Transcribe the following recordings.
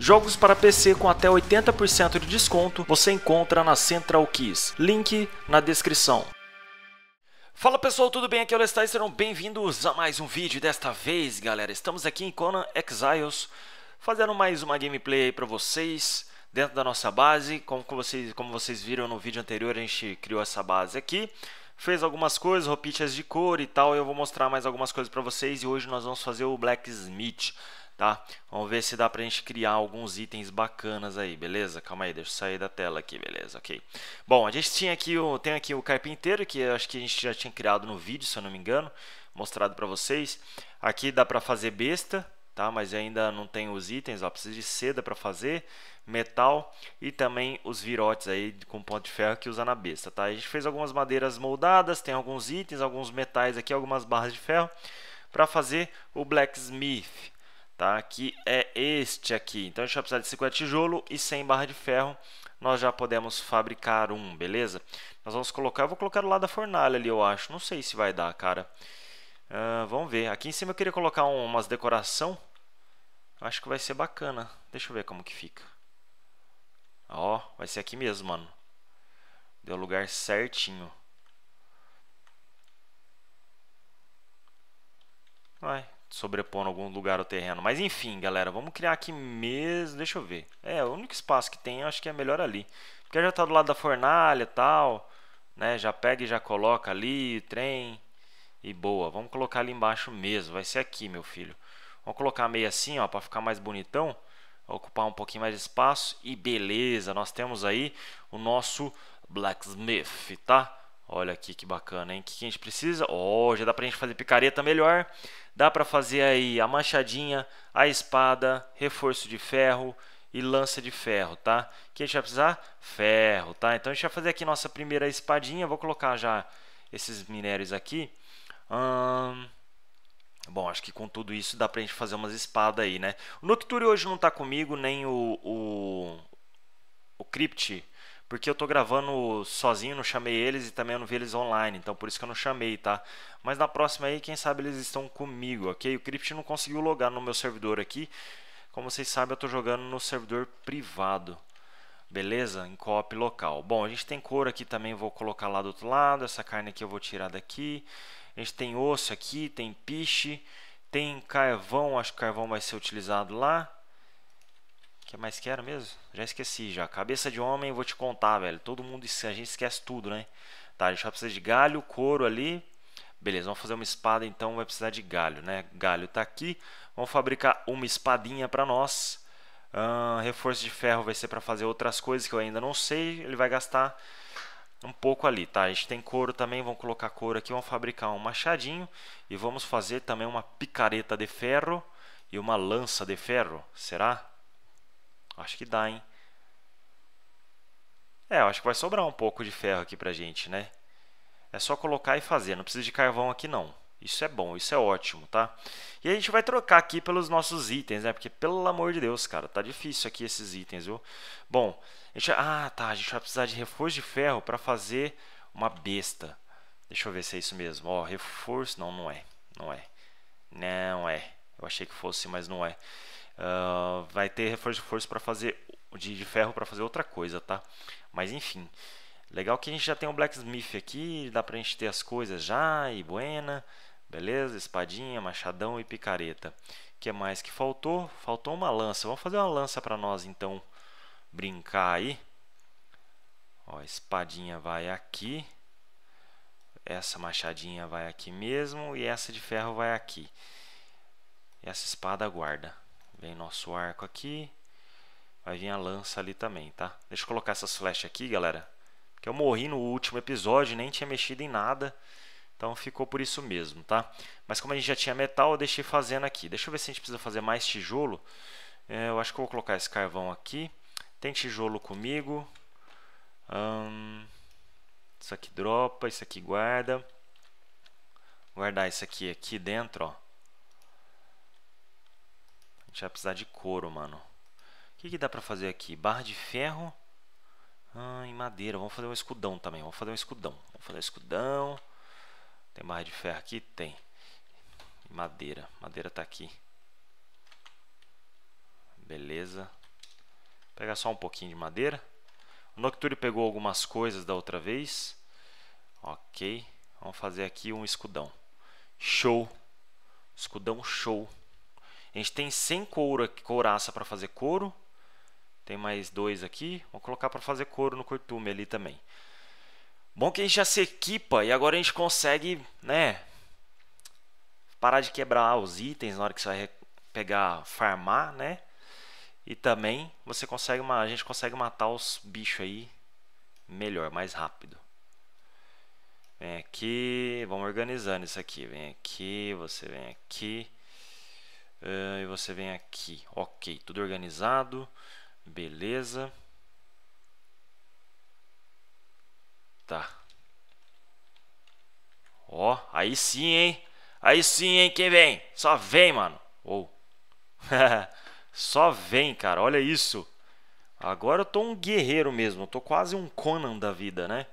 Jogos para PC com até 80% de desconto você encontra na Central Keys. Link na descrição. Fala pessoal, tudo bem? Aqui é o Lestai, serão bem-vindos a mais um vídeo. Desta vez, galera, estamos aqui em Conan Exiles, fazendo mais uma gameplay para vocês, dentro da nossa base. Como vocês, como vocês viram no vídeo anterior, a gente criou essa base aqui. Fez algumas coisas, roupinhas de cor e tal, eu vou mostrar mais algumas coisas para vocês. E hoje nós vamos fazer o Blacksmith tá? Vamos ver se dá pra gente criar alguns itens bacanas aí, beleza? Calma aí, deixa eu sair da tela aqui, beleza, ok. Bom, a gente tinha aqui o, tem aqui o carpinteiro, que acho que a gente já tinha criado no vídeo, se eu não me engano, mostrado pra vocês. Aqui dá pra fazer besta, tá? Mas ainda não tem os itens, ó, precisa de seda para fazer, metal e também os virotes aí com ponto de ferro que usa na besta, tá? A gente fez algumas madeiras moldadas, tem alguns itens, alguns metais aqui, algumas barras de ferro para fazer o blacksmith, tá? que é este aqui. Então, a gente vai precisar de 50 tijolo e 100 barra de ferro. Nós já podemos fabricar um, beleza? Nós vamos colocar, eu vou colocar o lado da fornalha ali, eu acho. Não sei se vai dar, cara. Uh, vamos ver. Aqui em cima eu queria colocar um, umas decoração. Acho que vai ser bacana. Deixa eu ver como que fica. Ó, vai ser aqui mesmo, mano. Deu lugar certinho. Vai, sobrepondo algum lugar o terreno. Mas enfim, galera, vamos criar aqui mesmo. Deixa eu ver. É, o único espaço que tem, acho que é melhor ali. Porque já está do lado da fornalha e tal. Né? Já pega e já coloca ali, trem. E boa. Vamos colocar ali embaixo mesmo. Vai ser aqui, meu filho. Vamos colocar meio assim, ó, para ficar mais bonitão. Ocupar um pouquinho mais de espaço. E beleza, nós temos aí o nosso blacksmith, tá? Olha aqui que bacana, hein? O que a gente precisa? Ó, oh, já dá pra gente fazer picareta melhor. Dá pra fazer aí a machadinha, a espada, reforço de ferro e lança de ferro, tá? O que a gente vai precisar? Ferro, tá? Então a gente vai fazer aqui nossa primeira espadinha. Vou colocar já esses minérios aqui. Hum... Bom, acho que com tudo isso dá pra gente fazer umas espadas aí, né? O Nocture hoje não tá comigo, nem o, o, o Crypt porque eu tô gravando sozinho, não chamei eles e também eu não vi eles online, então por isso que eu não chamei, tá? Mas na próxima aí, quem sabe eles estão comigo, ok? O Crypt não conseguiu logar no meu servidor aqui. Como vocês sabem, eu tô jogando no servidor privado. Beleza? Em co local. Bom, a gente tem couro aqui também, vou colocar lá do outro lado. Essa carne aqui eu vou tirar daqui. A gente tem osso aqui, tem piche, tem carvão, acho que carvão vai ser utilizado lá que mais que era mesmo? Já esqueci já. Cabeça de homem, vou te contar, velho. Todo mundo, a gente esquece tudo, né? Tá, a gente vai precisar de galho, couro ali. Beleza, vamos fazer uma espada então, vai precisar de galho, né? Galho tá aqui. Vamos fabricar uma espadinha para nós. Uh, reforço de ferro vai ser para fazer outras coisas que eu ainda não sei. Ele vai gastar um pouco ali, tá? A gente tem couro também, vamos colocar couro aqui, vamos fabricar um machadinho. E vamos fazer também uma picareta de ferro e uma lança de ferro, será? Será? Acho que dá, hein? É, eu acho que vai sobrar um pouco de ferro aqui pra gente, né? É só colocar e fazer, não precisa de carvão aqui não. Isso é bom, isso é ótimo, tá? E a gente vai trocar aqui pelos nossos itens, né? Porque, pelo amor de Deus, cara, tá difícil aqui esses itens, viu? Bom, a gente... ah, tá, a gente vai precisar de reforço de ferro para fazer uma besta. Deixa eu ver se é isso mesmo. Ó, reforço... Não, não é. Não é. Não é. Eu achei que fosse, mas não é. Ah, vai ter reforço de força para fazer de, de ferro para fazer outra coisa, tá? Mas enfim, legal que a gente já tem o um blacksmith aqui, dá pra gente ter as coisas já e buena, beleza? Espadinha, machadão e picareta. O que mais que faltou? Faltou uma lança. Vamos fazer uma lança para nós então brincar aí. Ó, espadinha vai aqui. Essa machadinha vai aqui mesmo e essa de ferro vai aqui. essa espada guarda. Vem nosso arco aqui. Vai vir a lança ali também, tá? Deixa eu colocar essas flechas aqui, galera. Que eu morri no último episódio, nem tinha mexido em nada. Então ficou por isso mesmo, tá? Mas como a gente já tinha metal, eu deixei fazendo aqui. Deixa eu ver se a gente precisa fazer mais tijolo. É, eu acho que eu vou colocar esse carvão aqui. Tem tijolo comigo. Hum, isso aqui dropa, isso aqui guarda. Guardar isso aqui aqui dentro, ó. A gente vai precisar de couro, mano. O que, que dá pra fazer aqui? Barra de ferro ah, em madeira. Vamos fazer um escudão também. Vamos fazer um escudão. Vamos fazer um escudão. Tem barra de ferro aqui? Tem. E madeira. Madeira tá aqui. Beleza. Vou pegar só um pouquinho de madeira. O Nocturne pegou algumas coisas da outra vez. Ok. Vamos fazer aqui um escudão. Show. Escudão show. A gente tem 100 couro, couraça para fazer couro. Tem mais dois aqui. Vou colocar para fazer couro no curtume ali também. Bom que a gente já se equipa e agora a gente consegue, né? Parar de quebrar os itens na hora que você vai pegar, farmar, né? E também você consegue uma, a gente consegue matar os bichos aí melhor, mais rápido. Vem aqui, vamos organizando isso aqui. Vem aqui, você vem aqui. Uh, e você vem aqui, ok, tudo organizado, beleza. Tá. Ó, oh, aí sim, hein? Aí sim, hein? Quem vem? Só vem, mano. Ou. Oh. Só vem, cara. Olha isso. Agora eu tô um guerreiro mesmo. Eu tô quase um Conan da vida, né?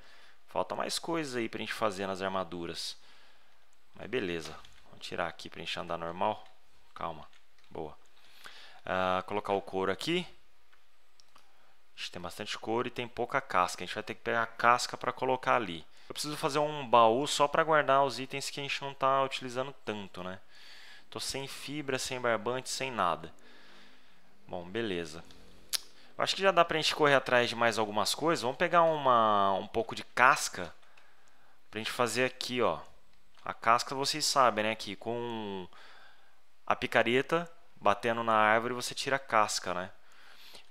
Falta mais coisas aí pra gente fazer nas armaduras. Mas beleza. Vamos tirar aqui pra gente andar normal calma, boa. Uh, colocar o couro aqui. A gente tem bastante couro e tem pouca casca. A gente vai ter que pegar a casca para colocar ali. Eu preciso fazer um baú só para guardar os itens que a gente não está utilizando tanto, né? Tô sem fibra, sem barbante, sem nada. Bom, beleza. Eu acho que já dá pra gente correr atrás de mais algumas coisas. Vamos pegar uma, um pouco de casca pra gente fazer aqui, ó. A casca vocês sabem, né? Que com a picareta batendo na árvore você tira a casca, né?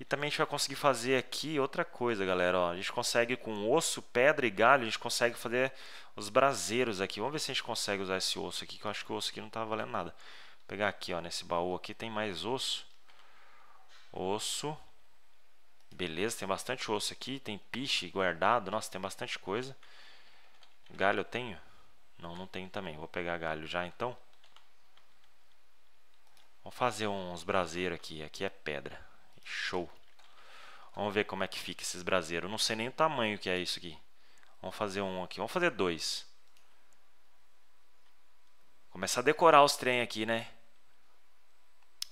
E também a gente vai conseguir fazer aqui outra coisa, galera. Ó, a gente consegue com osso, pedra e galho, a gente consegue fazer os braseiros aqui. Vamos ver se a gente consegue usar esse osso aqui, que eu acho que o osso aqui não tá valendo nada. Vou pegar aqui, ó, nesse baú aqui tem mais osso. Osso. Beleza, tem bastante osso aqui, tem piche guardado. Nossa, tem bastante coisa. Galho eu tenho? Não, não tenho também. Vou pegar galho já então. Vamos fazer uns braseiros aqui. Aqui é pedra. Show. Vamos ver como é que fica esses braseiros. não sei nem o tamanho que é isso aqui. Vamos fazer um aqui. Vamos fazer dois. Começa a decorar os trem aqui, né?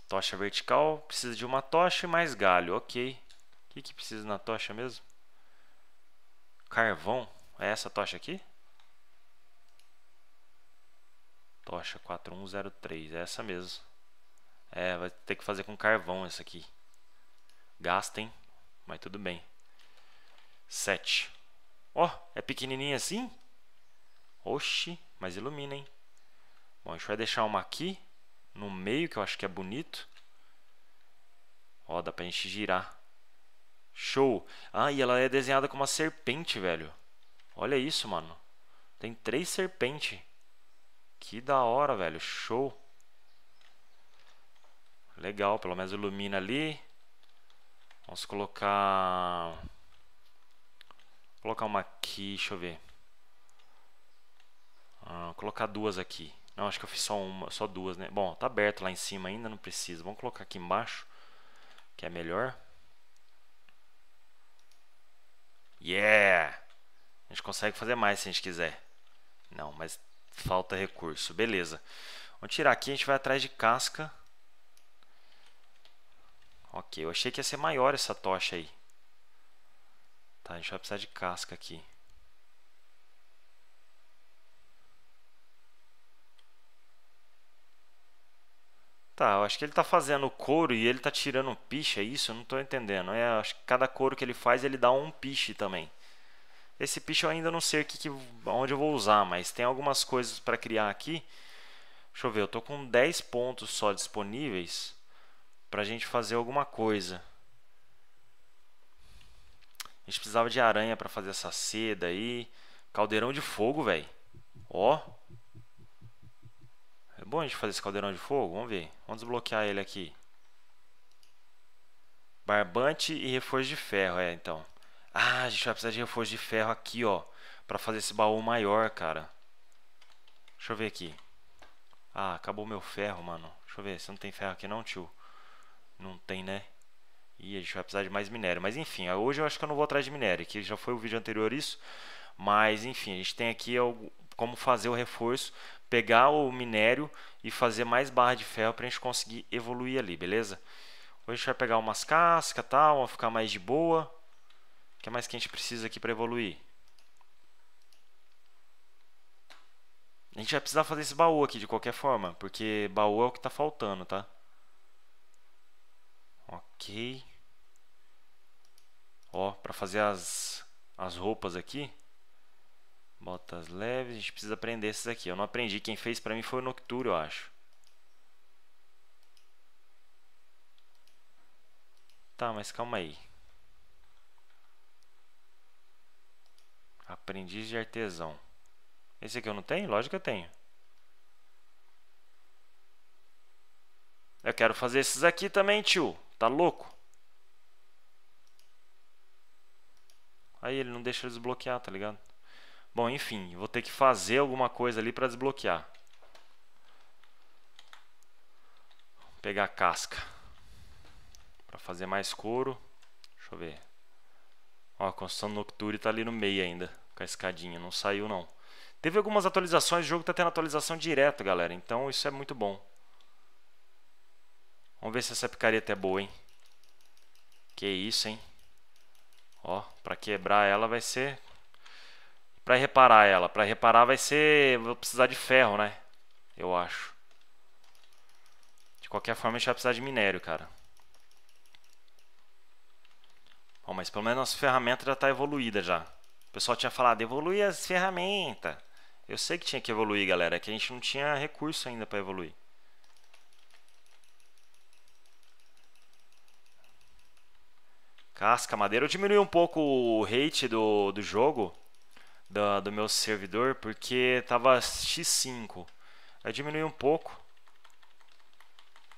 Tocha vertical. Precisa de uma tocha e mais galho. Ok. O que, que precisa na tocha mesmo? Carvão. É essa tocha aqui? Tocha 4103. É essa mesmo. É, vai ter que fazer com carvão essa aqui. Gastem, mas tudo bem. 7. Ó, oh, é pequenininha assim? Oxi, mas ilumina, hein? Bom, a gente vai deixar uma aqui no meio, que eu acho que é bonito. Ó, dá pra gente girar. Show! Ah, e ela é desenhada com uma serpente, velho. Olha isso, mano. Tem três serpentes. Que da hora, velho. Show! Legal, pelo menos ilumina ali. Vamos colocar... Vou colocar uma aqui, deixa eu ver. Ah, colocar duas aqui. Não, acho que eu fiz só uma, só duas, né? Bom, tá aberto lá em cima ainda, não precisa. Vamos colocar aqui embaixo, que é melhor. Yeah! A gente consegue fazer mais se a gente quiser. Não, mas falta recurso. Beleza. Vamos tirar aqui, a gente vai atrás de casca. Ok, eu achei que ia ser maior essa tocha aí. Tá, a gente vai precisar de casca aqui. Tá, eu acho que ele tá fazendo couro e ele tá tirando um piche, é isso? Eu não tô entendendo. É, acho que cada couro que ele faz, ele dá um piche também. Esse piche eu ainda não sei que, onde eu vou usar, mas tem algumas coisas para criar aqui. Deixa eu ver, eu tô com 10 pontos só disponíveis para a gente fazer alguma coisa. A gente precisava de aranha para fazer essa seda aí. Caldeirão de fogo, velho. Ó. É bom a gente fazer esse caldeirão de fogo? Vamos ver. Vamos desbloquear ele aqui. Barbante e reforço de ferro, é, então. Ah, a gente vai precisar de reforço de ferro aqui, ó. Pra fazer esse baú maior, cara. Deixa eu ver aqui. Ah, acabou meu ferro, mano. Deixa eu ver, você não tem ferro aqui não, tio? Não tem, né? E a gente vai precisar de mais minério. Mas enfim, hoje eu acho que eu não vou atrás de minério, que já foi o vídeo anterior isso. Mas enfim, a gente tem aqui como fazer o reforço, pegar o minério e fazer mais barra de ferro para a gente conseguir evoluir ali, beleza? Hoje a gente vai pegar umas cascas tal, vai ficar mais de boa. O que mais que a gente precisa aqui para evoluir? A gente vai precisar fazer esse baú aqui de qualquer forma, porque baú é o que está faltando, tá? Ok. Ó, para fazer as, as roupas aqui, botas leves, a gente precisa aprender esses aqui. Eu não aprendi, quem fez para mim foi o Noctúrio, eu acho. Tá, mas calma aí. Aprendiz de artesão. Esse aqui eu não tenho? Lógico que eu tenho. Eu quero fazer esses aqui também, tio. Tá louco? Aí ele não deixa ele desbloquear, tá ligado? Bom, enfim, vou ter que fazer alguma coisa ali para desbloquear. Vou pegar a casca. Para fazer mais couro. Deixa eu ver. Ó, a construção nocturna tá ali no meio ainda, com a escadinha, não saiu não. Teve algumas atualizações, o jogo tá tendo atualização direto, galera, então isso é muito bom. Vamos ver se essa picareta é boa, hein? Que isso, hein? Ó, pra quebrar ela vai ser... Pra reparar ela. Pra reparar vai ser... Vou precisar de ferro, né? Eu acho. De qualquer forma, a gente vai precisar de minério, cara. Bom, mas pelo menos nossa ferramenta já está evoluída já. O pessoal tinha falado, evolui as ferramentas. Eu sei que tinha que evoluir, galera. É que a gente não tinha recurso ainda para evoluir. Casca, madeira. Eu diminui um pouco o rate do, do jogo, do, do meu servidor, porque tava x5. Aí diminui um pouco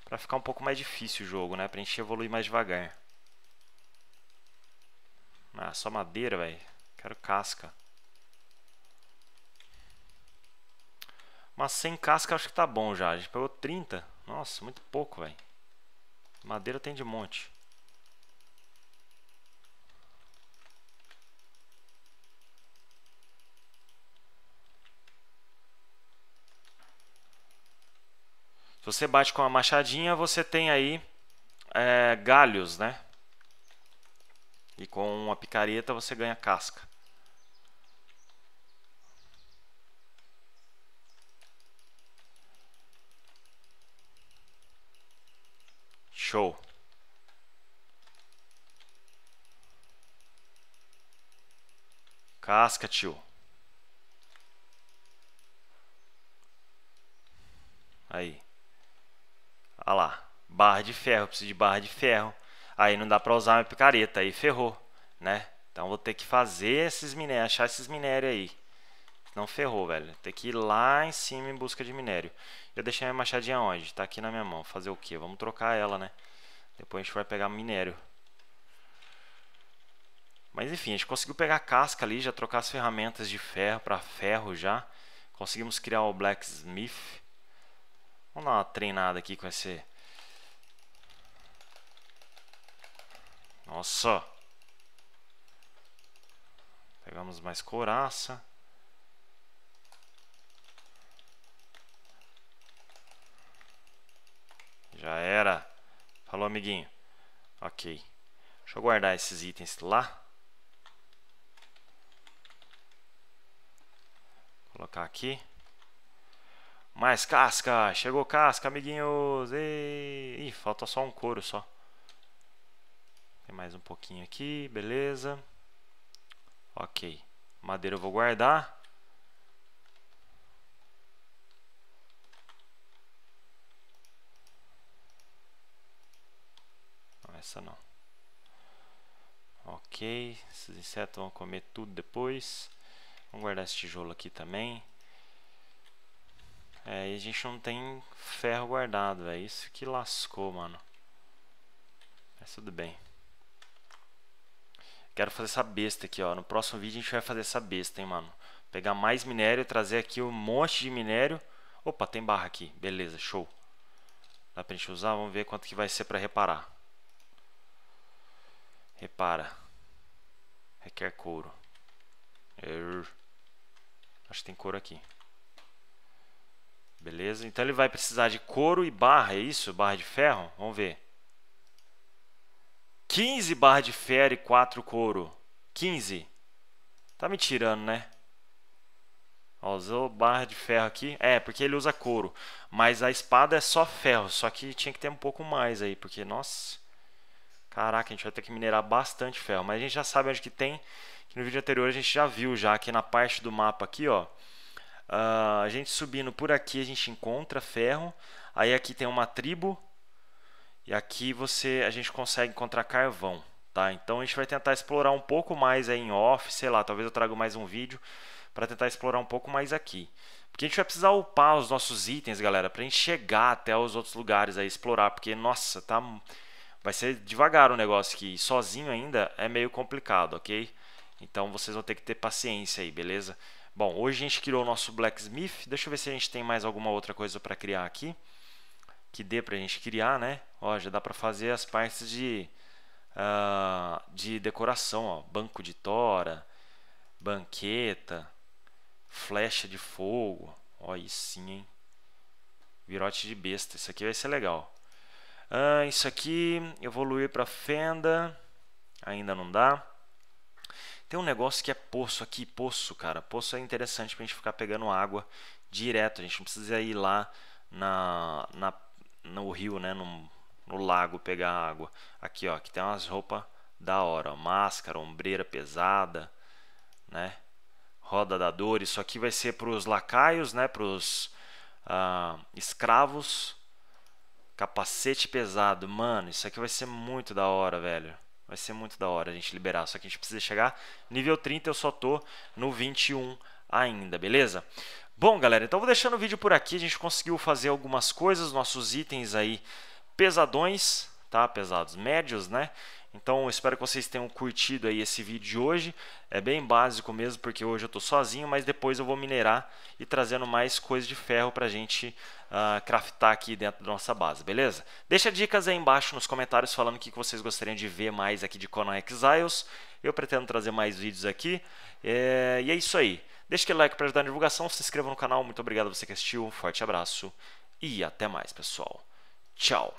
para ficar um pouco mais difícil o jogo, né? Pra gente evoluir mais devagar. Ah, só madeira, velho. Quero casca. Mas sem casca acho que tá bom já. A gente pegou 30. Nossa, muito pouco, velho. Madeira tem de monte. Se você bate com uma machadinha, você tem aí é, galhos, né? E com uma picareta você ganha casca. Show. Casca, tio. Olha lá, barra de ferro, preciso de barra de ferro. Aí não dá para usar minha picareta, aí ferrou, né? Então vou ter que fazer esses minérios, achar esses minérios aí. Não ferrou, velho. Tem que ir lá em cima em busca de minério. Eu deixei minha machadinha onde? Tá aqui na minha mão. Fazer o quê? Vamos trocar ela, né? Depois a gente vai pegar minério. Mas enfim, a gente conseguiu pegar a casca ali, já trocar as ferramentas de ferro para ferro já. Conseguimos criar o blacksmith. Vamos dar uma treinada aqui com esse... Nossa! Pegamos mais couraça. Já era. Falou, amiguinho. Ok. Deixa eu guardar esses itens lá. colocar aqui. Mais casca! Chegou casca, amiguinhos! E... Ih, falta só um couro só. Tem mais um pouquinho aqui, beleza. Ok. Madeira eu vou guardar. Não, essa não. Ok. Esses insetos vão comer tudo depois. Vamos guardar esse tijolo aqui também. É, e a gente não tem ferro guardado, é isso que lascou, mano. Mas tudo bem. Quero fazer essa besta aqui, ó. No próximo vídeo a gente vai fazer essa besta, hein, mano. Pegar mais minério, trazer aqui um monte de minério. Opa, tem barra aqui. Beleza, show. Dá pra gente usar? Vamos ver quanto que vai ser pra reparar. Repara. Requer couro. Acho que tem couro aqui. Beleza? Então ele vai precisar de couro e barra, é isso? Barra de ferro? Vamos ver. 15 barra de ferro e 4 couro. 15. Tá me tirando, né? Ó, usou barra de ferro aqui. É, porque ele usa couro. Mas a espada é só ferro. Só que tinha que ter um pouco mais aí. Porque, nossa... Caraca, a gente vai ter que minerar bastante ferro. Mas a gente já sabe onde que tem. no vídeo anterior a gente já viu já. Aqui na parte do mapa aqui, ó. Uh, a gente subindo por aqui, a gente encontra ferro. Aí aqui tem uma tribo. E aqui você, a gente consegue encontrar carvão. Tá? Então a gente vai tentar explorar um pouco mais aí em off. Sei lá, talvez eu traga mais um vídeo para tentar explorar um pouco mais aqui. Porque a gente vai precisar upar os nossos itens, galera, para a gente chegar até os outros lugares aí, explorar. Porque, nossa, tá... vai ser devagar o negócio aqui. Sozinho ainda é meio complicado, ok? Então vocês vão ter que ter paciência aí, beleza? Bom, hoje a gente criou o nosso blacksmith. Deixa eu ver se a gente tem mais alguma outra coisa para criar aqui. Que dê para a gente criar, né? Ó, já dá para fazer as partes de, uh, de decoração. Ó. Banco de tora, banqueta, flecha de fogo. Ó, aí sim, hein? Virote de besta. Isso aqui vai ser legal. Uh, isso aqui, evoluir para fenda. Ainda não dá. Tem um negócio que é poço aqui, poço, cara. Poço é interessante pra gente ficar pegando água direto. A gente não precisa ir lá na, na no rio, né? No, no lago pegar água. Aqui, ó, que tem umas roupas da hora. Ó. Máscara, ombreira pesada, né? Roda da dor. Isso aqui vai ser pros lacaios, né? Pros ah, escravos. Capacete pesado. Mano, isso aqui vai ser muito da hora, velho. Vai ser muito da hora a gente liberar. Só que a gente precisa chegar nível 30, eu só tô no 21 ainda, beleza? Bom, galera, então vou deixando o vídeo por aqui. A gente conseguiu fazer algumas coisas, nossos itens aí pesadões, tá? Pesados, médios, né? Então, espero que vocês tenham curtido aí esse vídeo de hoje. É bem básico mesmo, porque hoje eu estou sozinho, mas depois eu vou minerar e trazendo mais coisa de ferro para a gente uh, craftar aqui dentro da nossa base, beleza? Deixa dicas aí embaixo nos comentários falando o que vocês gostariam de ver mais aqui de Conan Exiles. Eu pretendo trazer mais vídeos aqui. É, e é isso aí. Deixa aquele like para ajudar na divulgação, se inscreva no canal. Muito obrigado a você que assistiu, um forte abraço e até mais, pessoal. Tchau!